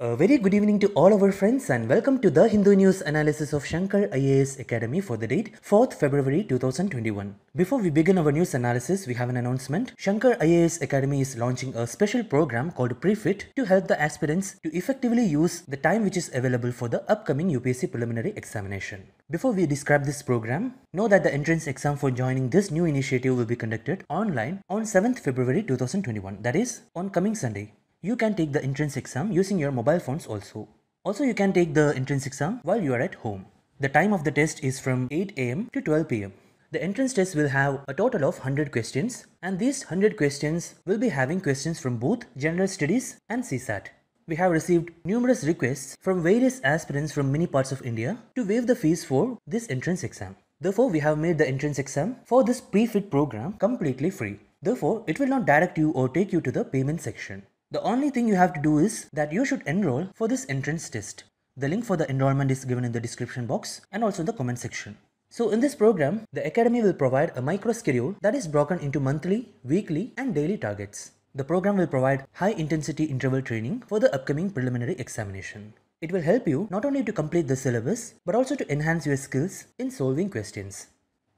A very good evening to all our friends and welcome to the Hindu news analysis of Shankar IAS Academy for the date 4th February 2021. Before we begin our news analysis, we have an announcement. Shankar IAS Academy is launching a special program called Prefit to help the aspirants to effectively use the time which is available for the upcoming UPSC preliminary examination. Before we describe this program, know that the entrance exam for joining this new initiative will be conducted online on 7th February 2021, that is on coming Sunday. You can take the entrance exam using your mobile phones also. Also, you can take the entrance exam while you are at home. The time of the test is from 8 am to 12 pm. The entrance test will have a total of 100 questions and these 100 questions will be having questions from both General Studies and CSAT. We have received numerous requests from various aspirants from many parts of India to waive the fees for this entrance exam. Therefore, we have made the entrance exam for this pre-fit program completely free. Therefore, it will not direct you or take you to the payment section. The only thing you have to do is that you should enroll for this entrance test. The link for the enrollment is given in the description box and also in the comment section. So in this program, the academy will provide a micro schedule that is broken into monthly, weekly and daily targets. The program will provide high intensity interval training for the upcoming preliminary examination. It will help you not only to complete the syllabus, but also to enhance your skills in solving questions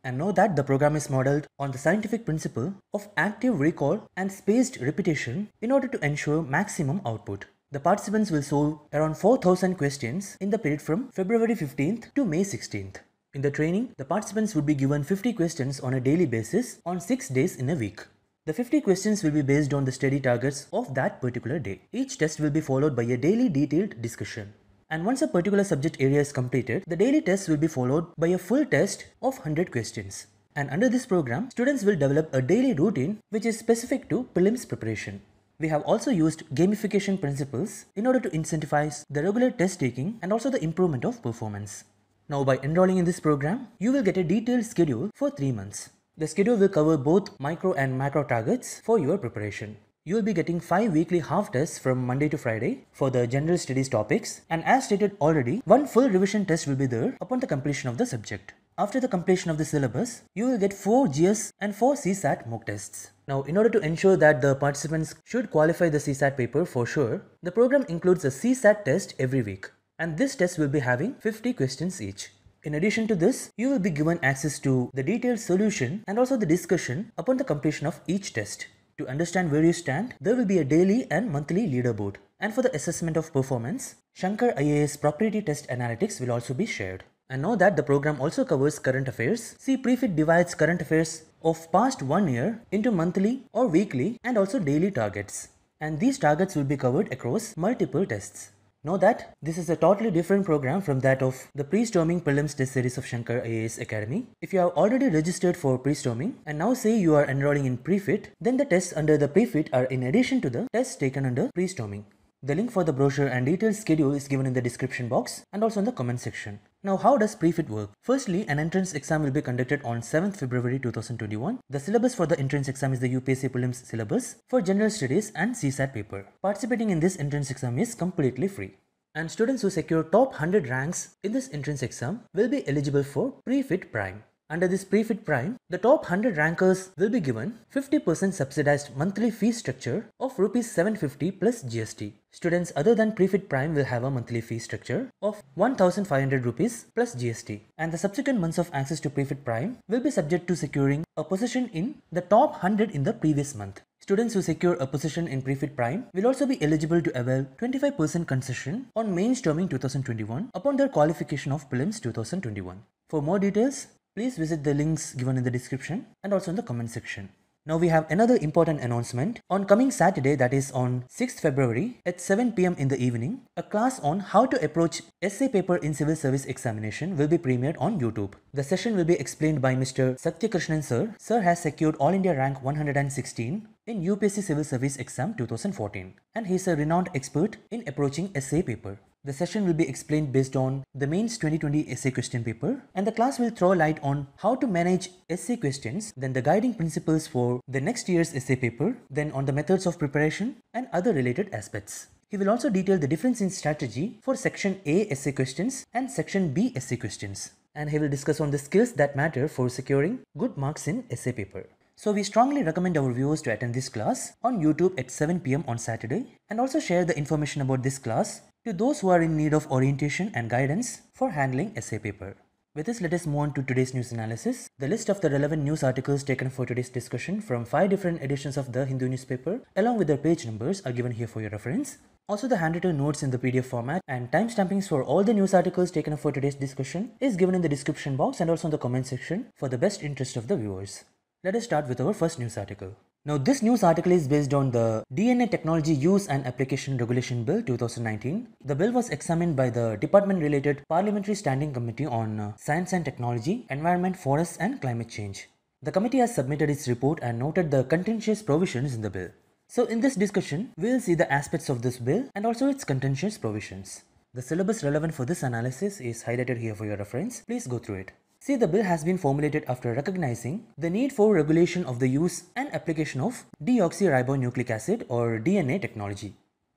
and know that the program is modeled on the scientific principle of active recall and spaced repetition in order to ensure maximum output. The participants will solve around 4000 questions in the period from February 15th to May 16th. In the training, the participants would be given 50 questions on a daily basis on 6 days in a week. The 50 questions will be based on the study targets of that particular day. Each test will be followed by a daily detailed discussion. And once a particular subject area is completed, the daily test will be followed by a full test of 100 questions. And under this program, students will develop a daily routine which is specific to prelims preparation. We have also used gamification principles in order to incentivize the regular test taking and also the improvement of performance. Now by enrolling in this program, you will get a detailed schedule for 3 months. The schedule will cover both micro and macro targets for your preparation. You will be getting 5 weekly half tests from Monday to Friday for the general studies topics and as stated already, one full revision test will be there upon the completion of the subject. After the completion of the syllabus, you will get 4 GS and 4 CSAT mock tests. Now, in order to ensure that the participants should qualify the CSAT paper for sure, the program includes a CSAT test every week. And this test will be having 50 questions each. In addition to this, you will be given access to the detailed solution and also the discussion upon the completion of each test. To understand where you stand, there will be a daily and monthly leaderboard. And for the assessment of performance, Shankar IAS Property Test Analytics will also be shared. And know that the program also covers current affairs. See, Prefit divides current affairs of past one year into monthly or weekly and also daily targets. And these targets will be covered across multiple tests. Know that this is a totally different program from that of the pre-storming prelims test series of Shankar IAS Academy. If you have already registered for pre-storming and now say you are enrolling in pre-fit, then the tests under the pre-fit are in addition to the tests taken under pre-storming. The link for the brochure and detailed schedule is given in the description box and also in the comment section. Now how does pre-fit work? Firstly, an entrance exam will be conducted on 7th February 2021. The syllabus for the entrance exam is the UPSC Prelims syllabus for General Studies and CSAT paper. Participating in this entrance exam is completely free. And students who secure top 100 ranks in this entrance exam will be eligible for pre-fit prime. Under this pre-fit prime, the top 100 rankers will be given 50% subsidized monthly fee structure of Rs 750 plus GST. Students other than pre-fit prime will have a monthly fee structure of 1500 rupees plus GST and the subsequent months of access to pre-fit prime will be subject to securing a position in the top 100 in the previous month. Students who secure a position in Prefit Prime will also be eligible to avail 25% concession on mains terming 2021 upon their qualification of prelims 2021. For more details, Please visit the links given in the description and also in the comment section. Now we have another important announcement. On coming Saturday, that is on 6th February at 7 pm in the evening, a class on how to approach essay paper in civil service examination will be premiered on YouTube. The session will be explained by Mr. Satya Krishnan sir. Sir has secured All India rank 116 in UPSC Civil Service Exam 2014 and he is a renowned expert in approaching essay paper. The session will be explained based on the mains 2020 essay question paper and the class will throw light on how to manage essay questions, then the guiding principles for the next year's essay paper, then on the methods of preparation and other related aspects. He will also detail the difference in strategy for section A essay questions and section B essay questions and he will discuss on the skills that matter for securing good marks in essay paper. So we strongly recommend our viewers to attend this class on YouTube at 7 pm on Saturday and also share the information about this class to those who are in need of orientation and guidance for handling essay paper. With this, let us move on to today's news analysis. The list of the relevant news articles taken for today's discussion from five different editions of the Hindu newspaper, along with their page numbers, are given here for your reference. Also, the handwritten notes in the PDF format and timestampings for all the news articles taken for today's discussion is given in the description box and also in the comment section for the best interest of the viewers. Let us start with our first news article. Now this news article is based on the DNA Technology Use and Application Regulation Bill 2019. The bill was examined by the department related Parliamentary Standing Committee on uh, Science and Technology, Environment, Forests and Climate Change. The committee has submitted its report and noted the contentious provisions in the bill. So in this discussion, we'll see the aspects of this bill and also its contentious provisions. The syllabus relevant for this analysis is highlighted here for your reference. Please go through it. See, the bill has been formulated after recognizing the need for regulation of the use and application of deoxyribonucleic acid or DNA technology.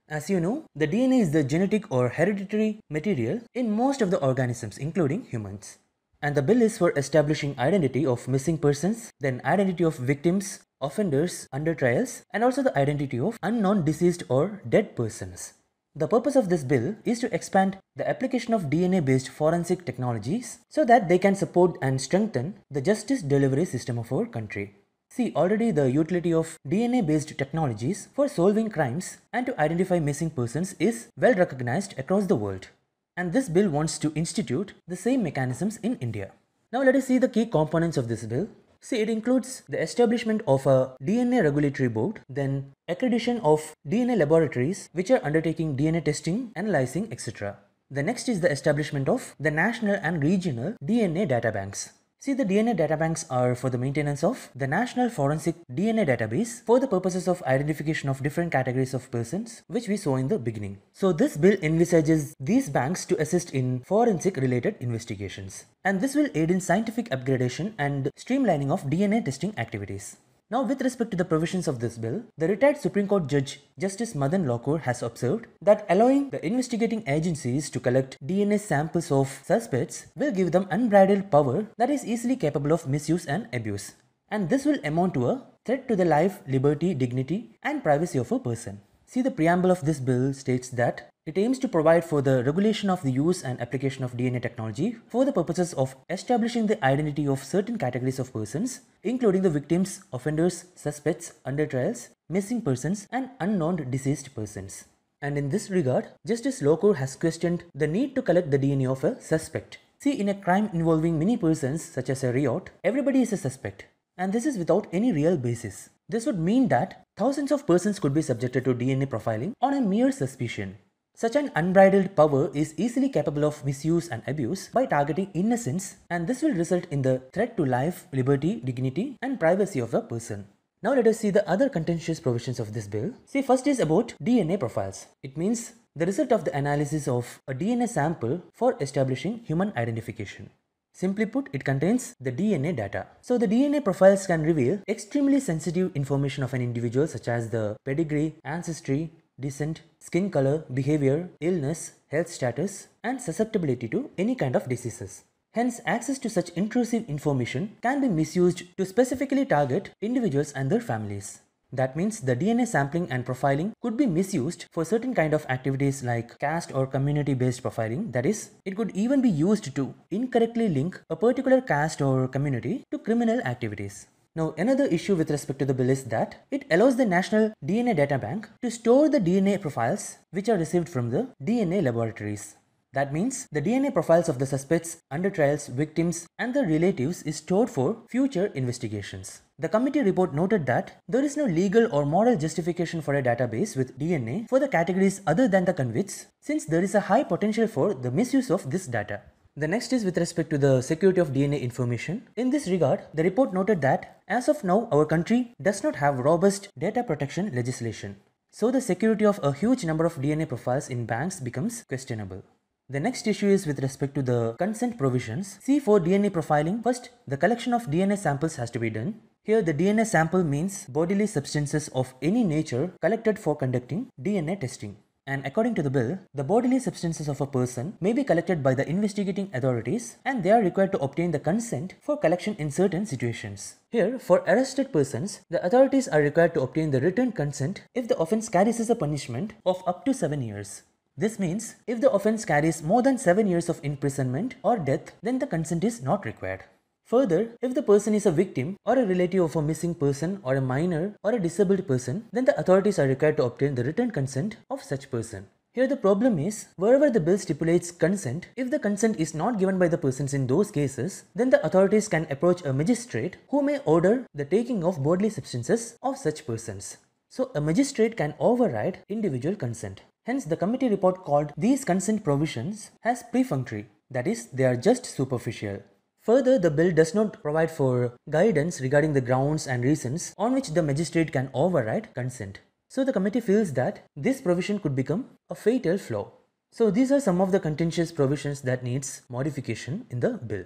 As you know, the DNA is the genetic or hereditary material in most of the organisms including humans. And the bill is for establishing identity of missing persons, then identity of victims, offenders under trials and also the identity of unknown deceased or dead persons. The purpose of this bill is to expand the application of DNA-based forensic technologies so that they can support and strengthen the justice delivery system of our country. See already the utility of DNA-based technologies for solving crimes and to identify missing persons is well recognized across the world. And this bill wants to institute the same mechanisms in India. Now let us see the key components of this bill. See, it includes the establishment of a DNA regulatory board, then accreditation of DNA laboratories which are undertaking DNA testing, analyzing, etc. The next is the establishment of the national and regional DNA databanks. See, the DNA databanks are for the maintenance of the National Forensic DNA Database for the purposes of identification of different categories of persons, which we saw in the beginning. So, this bill envisages these banks to assist in forensic related investigations. And this will aid in scientific upgradation and streamlining of DNA testing activities. Now, with respect to the provisions of this bill, the retired Supreme Court Judge Justice Madan Lokur has observed that allowing the investigating agencies to collect DNA samples of suspects will give them unbridled power that is easily capable of misuse and abuse. And this will amount to a threat to the life, liberty, dignity, and privacy of a person. See the preamble of this bill states that it aims to provide for the regulation of the use and application of DNA technology for the purposes of establishing the identity of certain categories of persons, including the victims, offenders, suspects under trials, missing persons, and unknown deceased persons. And in this regard, Justice Lokur has questioned the need to collect the DNA of a suspect. See, in a crime involving many persons, such as a riot, everybody is a suspect, and this is without any real basis. This would mean that thousands of persons could be subjected to DNA profiling on a mere suspicion. Such an unbridled power is easily capable of misuse and abuse by targeting innocence and this will result in the threat to life, liberty, dignity and privacy of a person. Now let us see the other contentious provisions of this bill. See first is about DNA profiles. It means the result of the analysis of a DNA sample for establishing human identification. Simply put, it contains the DNA data. So the DNA profiles can reveal extremely sensitive information of an individual such as the pedigree, ancestry, descent, skin color, behavior, illness, health status, and susceptibility to any kind of diseases. Hence, access to such intrusive information can be misused to specifically target individuals and their families. That means the DNA sampling and profiling could be misused for certain kind of activities like caste or community-based profiling. That is, it could even be used to incorrectly link a particular caste or community to criminal activities. Now, another issue with respect to the bill is that it allows the National DNA Data Bank to store the DNA profiles which are received from the DNA laboratories. That means the DNA profiles of the suspects under trials, victims and their relatives is stored for future investigations. The committee report noted that there is no legal or moral justification for a database with DNA for the categories other than the convicts since there is a high potential for the misuse of this data. The next is with respect to the security of DNA information. In this regard, the report noted that as of now our country does not have robust data protection legislation. So the security of a huge number of DNA profiles in banks becomes questionable. The next issue is with respect to the consent provisions. See for DNA profiling, first the collection of DNA samples has to be done. Here the DNA sample means bodily substances of any nature collected for conducting DNA testing. And according to the bill, the bodily substances of a person may be collected by the investigating authorities and they are required to obtain the consent for collection in certain situations. Here, for arrested persons, the authorities are required to obtain the written consent if the offense carries as a punishment of up to 7 years. This means if the offense carries more than 7 years of imprisonment or death, then the consent is not required. Further, if the person is a victim or a relative of a missing person or a minor or a disabled person, then the authorities are required to obtain the written consent of such person. Here the problem is, wherever the bill stipulates consent, if the consent is not given by the persons in those cases, then the authorities can approach a magistrate who may order the taking of bodily substances of such persons. So a magistrate can override individual consent. Hence, the committee report called these consent provisions as perfunctory, that is, they are just superficial. Further, the bill does not provide for guidance regarding the grounds and reasons on which the magistrate can override consent. So, the committee feels that this provision could become a fatal flaw. So, these are some of the contentious provisions that needs modification in the bill.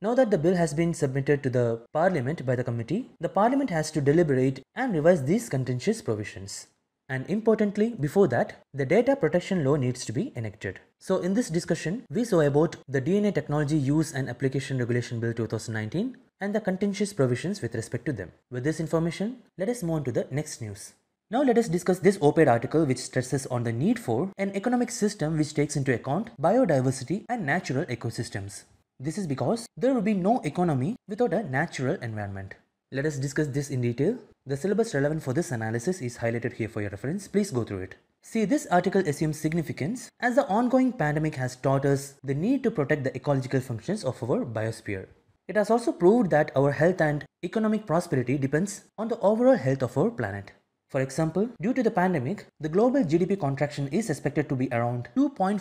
Now that the bill has been submitted to the parliament by the committee, the parliament has to deliberate and revise these contentious provisions. And importantly, before that, the data protection law needs to be enacted. So in this discussion, we saw about the DNA Technology Use and Application Regulation Bill 2019 and the contentious provisions with respect to them. With this information, let us move on to the next news. Now let us discuss this op-ed article which stresses on the need for an economic system which takes into account biodiversity and natural ecosystems. This is because there will be no economy without a natural environment. Let us discuss this in detail. The syllabus relevant for this analysis is highlighted here for your reference. Please go through it. See, this article assumes significance as the ongoing pandemic has taught us the need to protect the ecological functions of our biosphere. It has also proved that our health and economic prosperity depends on the overall health of our planet. For example, due to the pandemic, the global GDP contraction is expected to be around 2.4%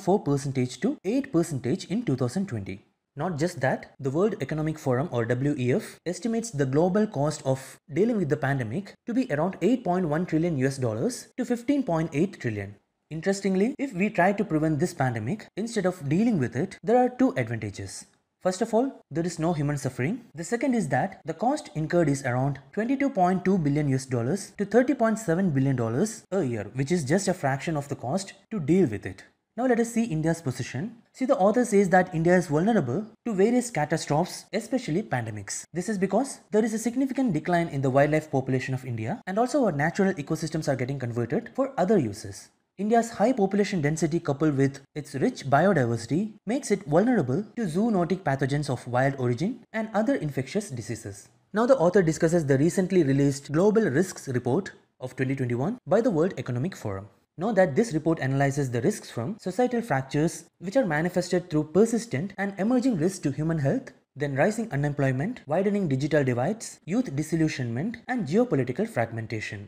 to 8% in 2020. Not just that, the World Economic Forum or WEF estimates the global cost of dealing with the pandemic to be around 8.1 trillion US dollars to 15.8 trillion. Interestingly, if we try to prevent this pandemic instead of dealing with it, there are two advantages. First of all, there is no human suffering. The second is that the cost incurred is around 22.2 billion US dollars to 30.7 billion dollars a year, which is just a fraction of the cost to deal with it. Now let us see India's position. See, the author says that India is vulnerable to various catastrophes, especially pandemics. This is because there is a significant decline in the wildlife population of India and also our natural ecosystems are getting converted for other uses. India's high population density coupled with its rich biodiversity makes it vulnerable to zoonotic pathogens of wild origin and other infectious diseases. Now the author discusses the recently released Global Risks Report of 2021 by the World Economic Forum. Know that this report analyzes the risks from societal fractures which are manifested through persistent and emerging risks to human health, then rising unemployment, widening digital divides, youth disillusionment, and geopolitical fragmentation.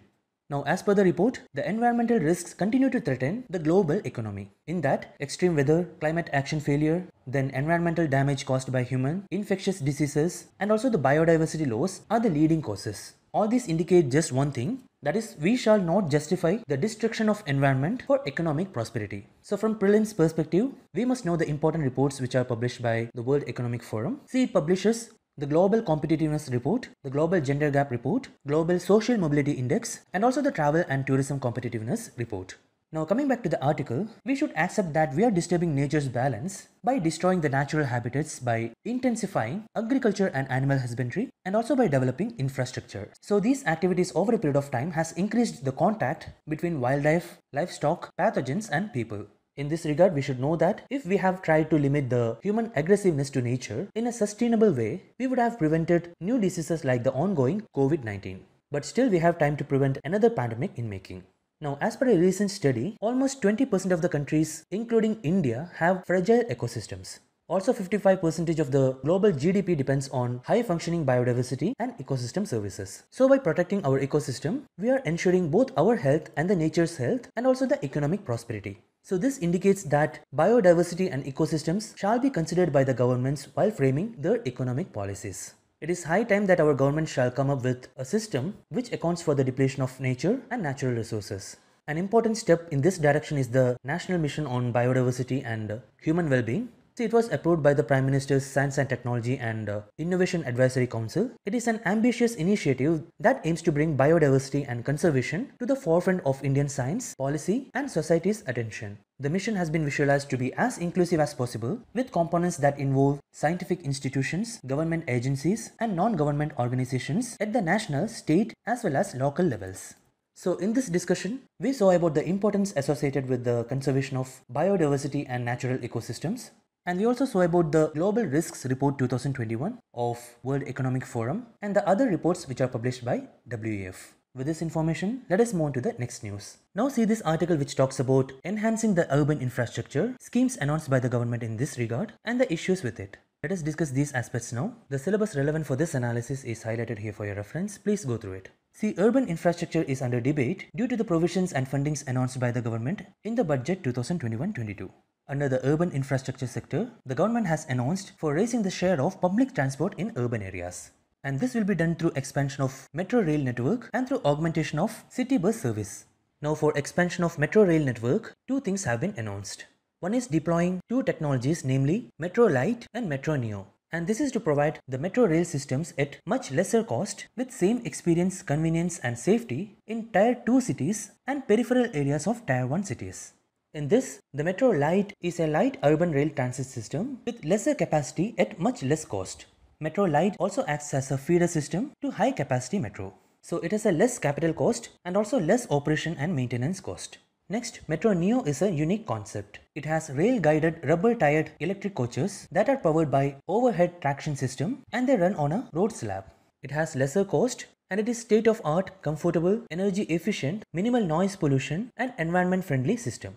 Now, as per the report, the environmental risks continue to threaten the global economy. In that, extreme weather, climate action failure, then environmental damage caused by human, infectious diseases, and also the biodiversity loss are the leading causes. All these indicate just one thing that is, we shall not justify the destruction of environment for economic prosperity. So from prelims perspective, we must know the important reports which are published by the World Economic Forum. See, it publishes the Global Competitiveness Report, the Global Gender Gap Report, Global Social Mobility Index, and also the Travel and Tourism Competitiveness Report. Now coming back to the article, we should accept that we are disturbing nature's balance by destroying the natural habitats by intensifying agriculture and animal husbandry and also by developing infrastructure. So these activities over a period of time has increased the contact between wildlife, livestock, pathogens and people. In this regard, we should know that if we have tried to limit the human aggressiveness to nature in a sustainable way, we would have prevented new diseases like the ongoing COVID-19. But still we have time to prevent another pandemic in making. Now, as per a recent study, almost 20% of the countries, including India, have fragile ecosystems. Also 55% of the global GDP depends on high functioning biodiversity and ecosystem services. So by protecting our ecosystem, we are ensuring both our health and the nature's health and also the economic prosperity. So this indicates that biodiversity and ecosystems shall be considered by the governments while framing their economic policies. It is high time that our government shall come up with a system which accounts for the depletion of nature and natural resources. An important step in this direction is the National Mission on Biodiversity and Human Well-being See, it was approved by the Prime Minister's Science and Technology and uh, Innovation Advisory Council. It is an ambitious initiative that aims to bring biodiversity and conservation to the forefront of Indian science, policy, and society's attention. The mission has been visualized to be as inclusive as possible with components that involve scientific institutions, government agencies, and non government organizations at the national, state, as well as local levels. So in this discussion, we saw about the importance associated with the conservation of biodiversity and natural ecosystems, and we also saw about the Global Risks Report 2021 of World Economic Forum and the other reports which are published by WEF. With this information, let us move on to the next news. Now see this article which talks about enhancing the urban infrastructure, schemes announced by the government in this regard, and the issues with it. Let us discuss these aspects now. The syllabus relevant for this analysis is highlighted here for your reference. Please go through it. See, urban infrastructure is under debate due to the provisions and fundings announced by the government in the budget 2021-22. Under the urban infrastructure sector, the government has announced for raising the share of public transport in urban areas. And this will be done through expansion of metro rail network and through augmentation of city bus service. Now for expansion of metro rail network, two things have been announced. One is deploying two technologies namely Metro Lite and Metro Neo. And this is to provide the metro rail systems at much lesser cost with same experience, convenience and safety in tier 2 cities and peripheral areas of tier 1 cities. In this, the Metro Lite is a light urban rail transit system with lesser capacity at much less cost. Metro Lite also acts as a feeder system to high capacity Metro. So it has a less capital cost and also less operation and maintenance cost. Next, Metro Neo is a unique concept. It has rail-guided rubber-tired electric coaches that are powered by overhead traction system and they run on a road slab. It has lesser cost and it is state-of-art, comfortable, energy-efficient, minimal noise pollution and environment-friendly system.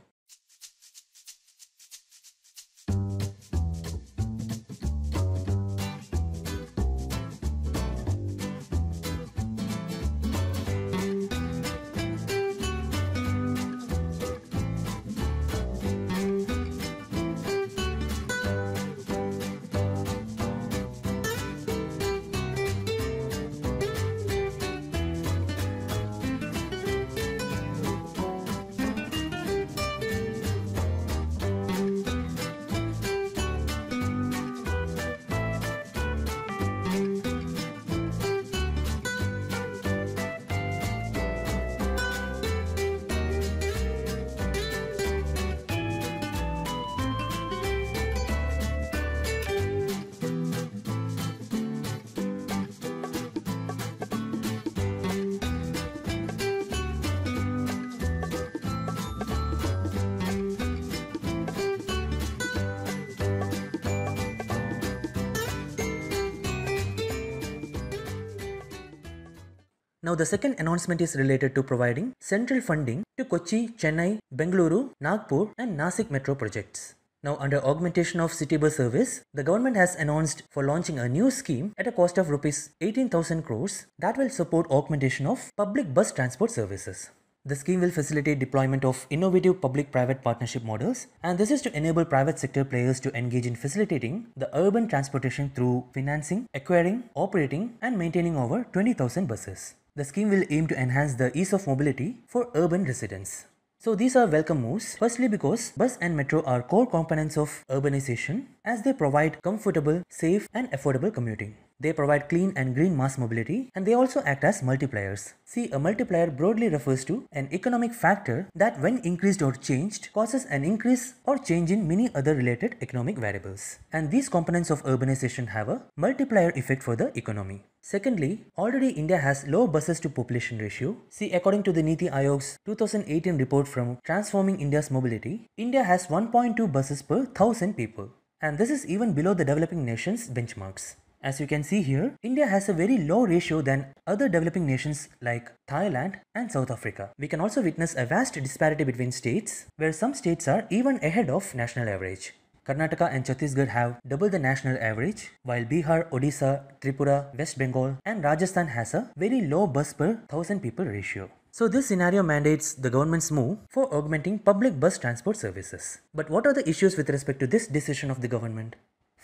Now, the second announcement is related to providing central funding to Kochi, Chennai, Bengaluru, Nagpur, and Nasik metro projects. Now, under augmentation of city bus service, the government has announced for launching a new scheme at a cost of rupees 18,000 crores that will support augmentation of public bus transport services. The scheme will facilitate deployment of innovative public-private partnership models and this is to enable private sector players to engage in facilitating the urban transportation through financing, acquiring, operating and maintaining over 20,000 buses. The scheme will aim to enhance the ease of mobility for urban residents. So these are welcome moves, firstly because bus and metro are core components of urbanization as they provide comfortable, safe and affordable commuting. They provide clean and green mass mobility and they also act as multipliers. See, a multiplier broadly refers to an economic factor that when increased or changed causes an increase or change in many other related economic variables. And these components of urbanization have a multiplier effect for the economy. Secondly, already India has low buses to population ratio. See, according to the Niti Ayog's 2018 report from Transforming India's Mobility, India has 1.2 buses per 1000 people. And this is even below the developing nations benchmarks. As you can see here, India has a very low ratio than other developing nations like Thailand and South Africa. We can also witness a vast disparity between states, where some states are even ahead of national average. Karnataka and Chhattisgarh have double the national average, while Bihar, Odisha, Tripura, West Bengal, and Rajasthan has a very low bus per 1000 people ratio. So this scenario mandates the government's move for augmenting public bus transport services. But what are the issues with respect to this decision of the government?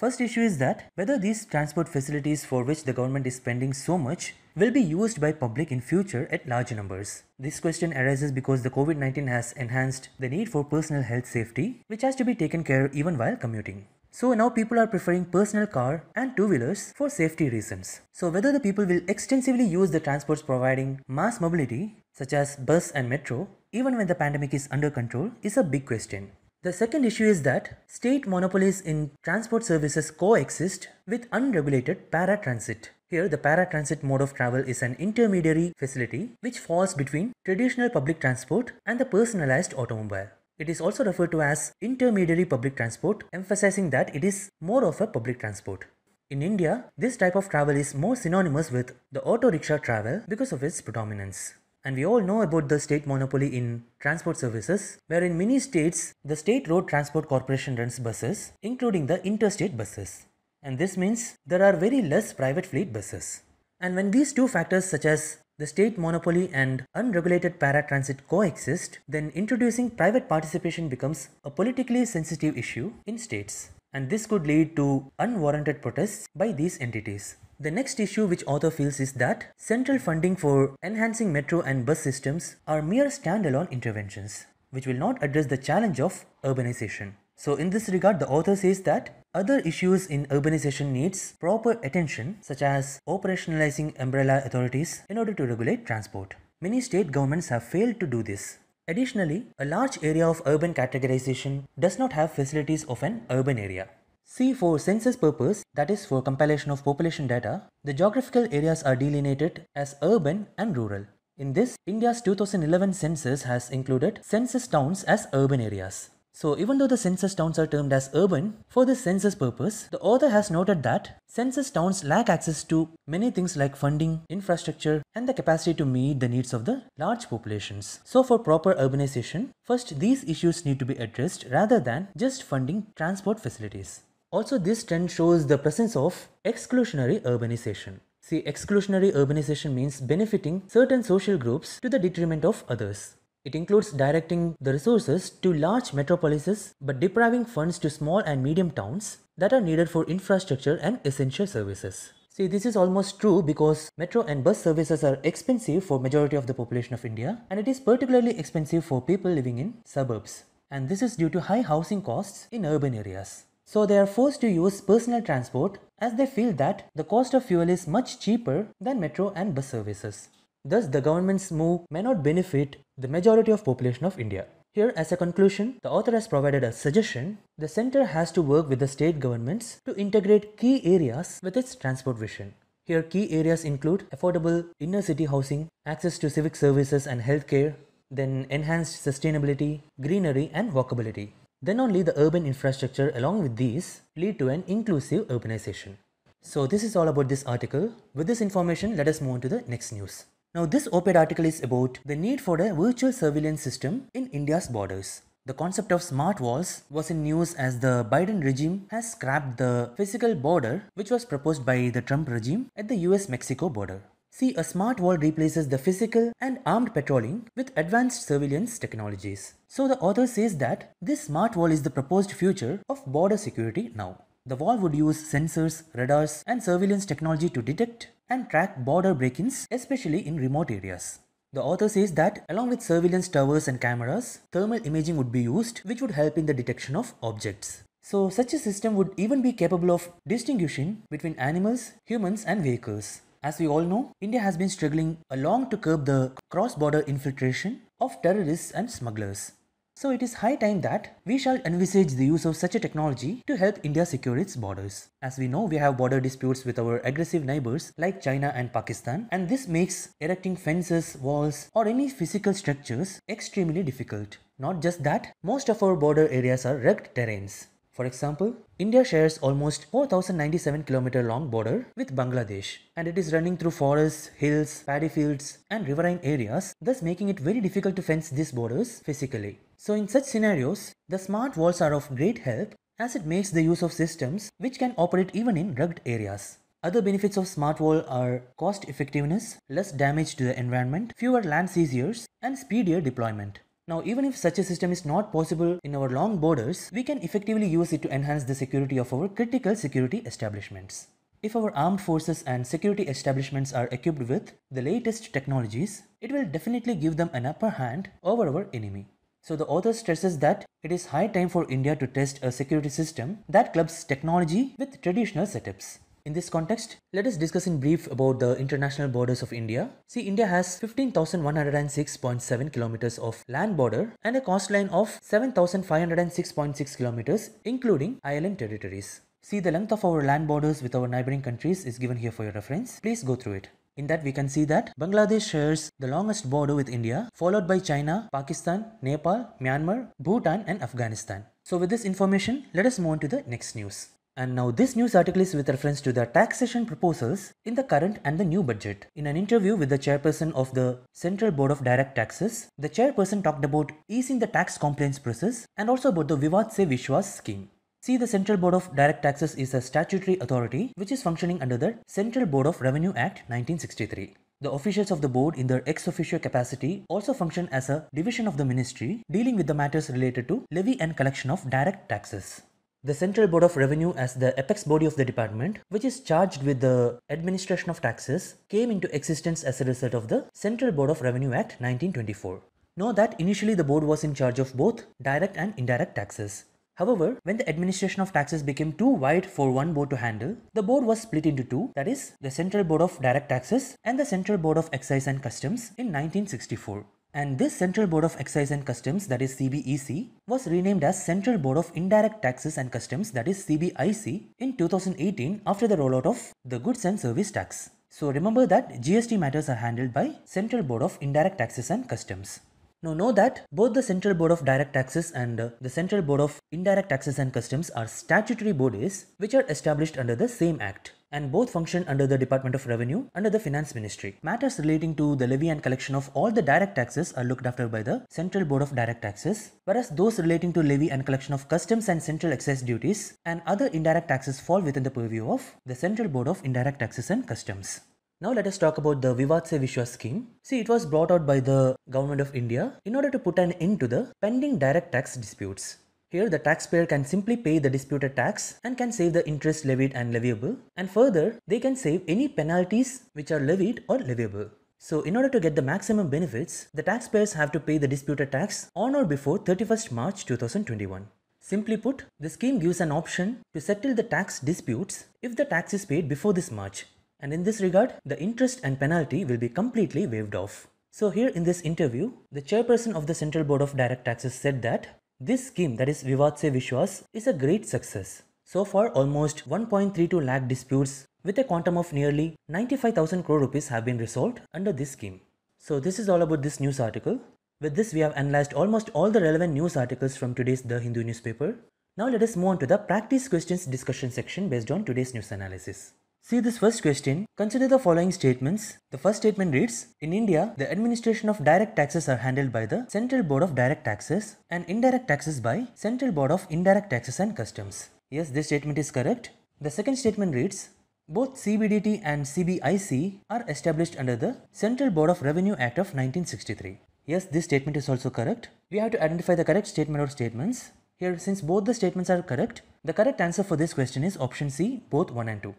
First issue is that whether these transport facilities for which the government is spending so much will be used by public in future at large numbers. This question arises because the COVID-19 has enhanced the need for personal health safety, which has to be taken care even while commuting. So now people are preferring personal car and two-wheelers for safety reasons. So whether the people will extensively use the transports providing mass mobility, such as bus and metro, even when the pandemic is under control, is a big question. The second issue is that state monopolies in transport services coexist with unregulated paratransit. Here, the paratransit mode of travel is an intermediary facility which falls between traditional public transport and the personalized automobile. It is also referred to as intermediary public transport, emphasizing that it is more of a public transport. In India, this type of travel is more synonymous with the auto rickshaw travel because of its predominance. And we all know about the state monopoly in transport services, where in many states, the State Road Transport Corporation runs buses, including the interstate buses. And this means there are very less private fleet buses. And when these two factors, such as the state monopoly and unregulated paratransit coexist, then introducing private participation becomes a politically sensitive issue in states. And this could lead to unwarranted protests by these entities. The next issue which author feels is that central funding for enhancing metro and bus systems are mere standalone interventions, which will not address the challenge of urbanization. So in this regard, the author says that other issues in urbanization needs proper attention such as operationalizing umbrella authorities in order to regulate transport. Many state governments have failed to do this. Additionally, a large area of urban categorization does not have facilities of an urban area. C. For census purpose, that is for compilation of population data, the geographical areas are delineated as urban and rural. In this, India's 2011 census has included census towns as urban areas. So even though the census towns are termed as urban, for this census purpose, the author has noted that census towns lack access to many things like funding, infrastructure, and the capacity to meet the needs of the large populations. So for proper urbanization, first these issues need to be addressed rather than just funding transport facilities. Also, this trend shows the presence of exclusionary urbanization. See, exclusionary urbanization means benefiting certain social groups to the detriment of others. It includes directing the resources to large metropolises but depriving funds to small and medium towns that are needed for infrastructure and essential services. See, this is almost true because metro and bus services are expensive for majority of the population of India and it is particularly expensive for people living in suburbs. And this is due to high housing costs in urban areas. So they are forced to use personal transport as they feel that the cost of fuel is much cheaper than metro and bus services. Thus, the government's move may not benefit the majority of population of India. Here, as a conclusion, the author has provided a suggestion. The center has to work with the state governments to integrate key areas with its transport vision. Here, key areas include affordable inner city housing, access to civic services and healthcare, then enhanced sustainability, greenery, and walkability. Then only the urban infrastructure along with these lead to an inclusive urbanization. So this is all about this article. With this information, let us move on to the next news. Now this op-ed article is about the need for a virtual surveillance system in India's borders. The concept of smart walls was in news as the Biden regime has scrapped the physical border which was proposed by the Trump regime at the US Mexico border. See, a smart wall replaces the physical and armed patrolling with advanced surveillance technologies. So the author says that this smart wall is the proposed future of border security now. The wall would use sensors, radars, and surveillance technology to detect and track border break ins, especially in remote areas. The author says that along with surveillance towers and cameras, thermal imaging would be used, which would help in the detection of objects. So, such a system would even be capable of distinguishing between animals, humans, and vehicles. As we all know, India has been struggling along to curb the cross-border infiltration of terrorists and smugglers. So it is high time that we shall envisage the use of such a technology to help India secure its borders. As we know, we have border disputes with our aggressive neighbors like China and Pakistan and this makes erecting fences, walls or any physical structures extremely difficult. Not just that, most of our border areas are rugged terrains. For example, India shares almost 4097 km long border with Bangladesh and it is running through forests, hills, paddy fields and riverine areas thus making it very difficult to fence these borders physically. So in such scenarios, the smart walls are of great help as it makes the use of systems which can operate even in rugged areas. Other benefits of smart wall are cost effectiveness, less damage to the environment, fewer land seizures, and speedier deployment. Now, even if such a system is not possible in our long borders, we can effectively use it to enhance the security of our critical security establishments. If our armed forces and security establishments are equipped with the latest technologies, it will definitely give them an upper hand over our enemy. So the author stresses that it is high time for India to test a security system that clubs technology with traditional setups. In this context, let us discuss in brief about the international borders of India. See, India has 15,106.7 kilometers of land border and a coastline of 7,506.6 kilometers, including island territories. See, the length of our land borders with our neighboring countries is given here for your reference. Please go through it. In that we can see that Bangladesh shares the longest border with India, followed by China, Pakistan, Nepal, Myanmar, Bhutan and Afghanistan. So with this information, let us move on to the next news. And now this news article is with reference to the taxation proposals in the current and the new budget. In an interview with the chairperson of the Central Board of Direct Taxes, the chairperson talked about easing the tax compliance process and also about the Vivad Se Vishwas scheme. See, the Central Board of Direct Taxes is a statutory authority which is functioning under the Central Board of Revenue Act 1963. The officials of the board in their ex officio capacity also function as a division of the ministry dealing with the matters related to levy and collection of direct taxes the Central Board of Revenue as the apex body of the department, which is charged with the administration of taxes, came into existence as a result of the Central Board of Revenue Act 1924. Know that initially the board was in charge of both direct and indirect taxes. However, when the administration of taxes became too wide for one board to handle, the board was split into two, that is, the Central Board of Direct Taxes and the Central Board of Excise and Customs in 1964. And this Central Board of Excise and Customs, that is CBEC, was renamed as Central Board of Indirect Taxes and Customs, that is CBIC, in 2018 after the rollout of the Goods and Service Tax. So remember that GST matters are handled by Central Board of Indirect Taxes and Customs. Now know that both the Central Board of Direct Taxes and the Central Board of Indirect Taxes and Customs are statutory bodies which are established under the same act and both function under the Department of Revenue under the Finance Ministry. Matters relating to the levy and collection of all the direct taxes are looked after by the Central Board of Direct Taxes, whereas those relating to levy and collection of customs and central excise duties and other indirect taxes fall within the purview of the Central Board of Indirect Taxes and Customs. Now let us talk about the Vivad Se Vishwas scheme. See, it was brought out by the Government of India in order to put an end to the pending direct tax disputes. Here the taxpayer can simply pay the disputed tax and can save the interest levied and leviable and further they can save any penalties which are levied or leviable. So in order to get the maximum benefits, the taxpayers have to pay the disputed tax on or before 31st March 2021. Simply put, the scheme gives an option to settle the tax disputes if the tax is paid before this March. And in this regard, the interest and penalty will be completely waived off. So here in this interview, the chairperson of the Central Board of Direct Taxes said that this scheme that is Vivad Se Vishwas is a great success. So far almost 1.32 lakh disputes with a quantum of nearly 95,000 crore rupees have been resolved under this scheme. So this is all about this news article. With this we have analyzed almost all the relevant news articles from today's The Hindu newspaper. Now let us move on to the practice questions discussion section based on today's news analysis. See this first question. Consider the following statements. The first statement reads In India, the administration of direct taxes are handled by the Central Board of Direct Taxes and indirect taxes by Central Board of Indirect Taxes and Customs. Yes, this statement is correct. The second statement reads both CBDT and CBIC are established under the Central Board of Revenue Act of 1963. Yes, this statement is also correct. We have to identify the correct statement or statements. Here, since both the statements are correct, the correct answer for this question is option C, both 1 and 2.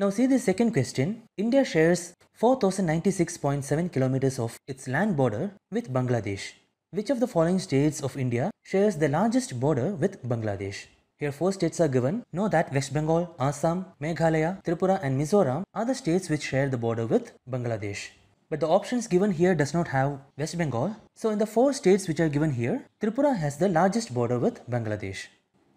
Now see the second question. India shares 4096.7 kilometers of its land border with Bangladesh. Which of the following states of India shares the largest border with Bangladesh? Here four states are given. Know that West Bengal, Assam, Meghalaya, Tripura and Mizoram are the states which share the border with Bangladesh. But the options given here does not have West Bengal. So in the four states which are given here, Tripura has the largest border with Bangladesh.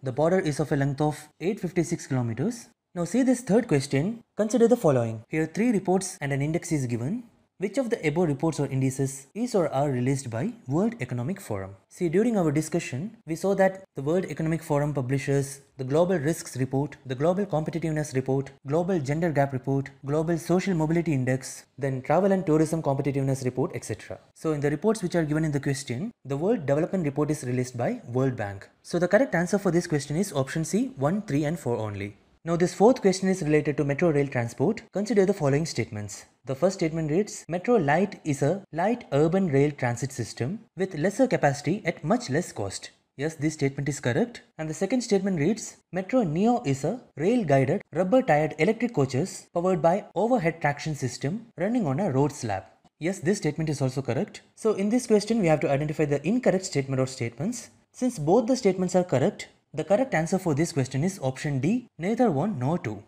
The border is of a length of 856 kilometers now see this third question. Consider the following. Here three reports and an index is given. Which of the above reports or indices is or are released by World Economic Forum? See, during our discussion, we saw that the World Economic Forum publishes the Global Risks Report, the Global Competitiveness Report, Global Gender Gap Report, Global Social Mobility Index, then Travel and Tourism Competitiveness Report, etc. So in the reports which are given in the question, the World Development Report is released by World Bank. So the correct answer for this question is option C, 1, 3 and 4 only. Now this fourth question is related to metro rail transport. Consider the following statements. The first statement reads Metro Light is a light urban rail transit system with lesser capacity at much less cost. Yes, this statement is correct. And the second statement reads Metro Neo is a rail guided rubber tired electric coaches powered by overhead traction system running on a road slab. Yes, this statement is also correct. So in this question we have to identify the incorrect statement or statements. Since both the statements are correct, the correct answer for this question is option D, neither one nor two.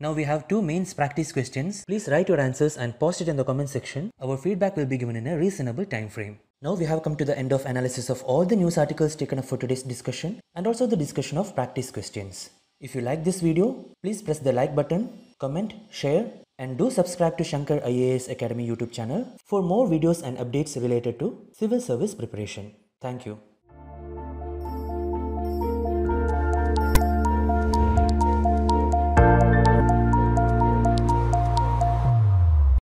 Now we have two mains practice questions. Please write your answers and post it in the comment section. Our feedback will be given in a reasonable time frame. Now we have come to the end of analysis of all the news articles taken up for today's discussion and also the discussion of practice questions. If you like this video, please press the like button, comment, share and do subscribe to Shankar IAS Academy YouTube channel for more videos and updates related to civil service preparation. Thank you.